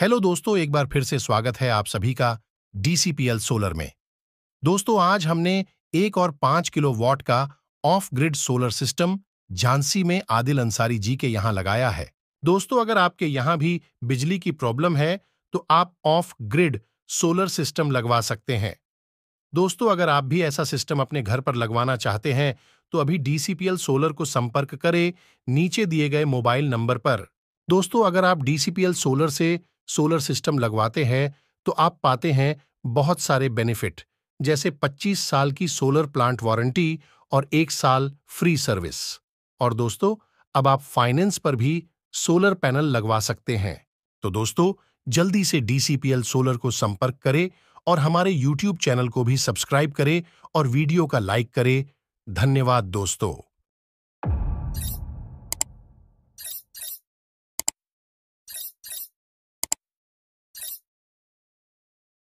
hello दोस्तों एक बार फिर से स्वागत है आप सभी का डीसीपीएल सोलर में दोस्तों आज हमने एक और पांच किलो वॉट का off grid solar system Jhansi में आदिल अंसारी जी के यहाँ लगाया है दोस्तों अगर आपके यहां भी बिजली की प्रॉब्लम है तो आप ऑफ ग्रिड सोलर सिस्टम लगवा सकते हैं दोस्तों अगर आप भी ऐसा सिस्टम अपने घर पर लगवाना चाहते हैं तो अभी डीसीपीएल सोलर को संपर्क करें नीचे दिए गए मोबाइल नंबर पर दोस्तों अगर आप डीसीपीएल सोलर से सोलर सिस्टम लगवाते हैं तो आप पाते हैं बहुत सारे बेनिफिट जैसे 25 साल की सोलर प्लांट वारंटी और एक साल फ्री सर्विस और दोस्तों अब आप फाइनेंस पर भी सोलर पैनल लगवा सकते हैं तो दोस्तों जल्दी से डीसीपीएल सोलर को संपर्क करें और हमारे यूट्यूब चैनल को भी सब्सक्राइब करें और वीडियो का लाइक करें धन्यवाद दोस्तों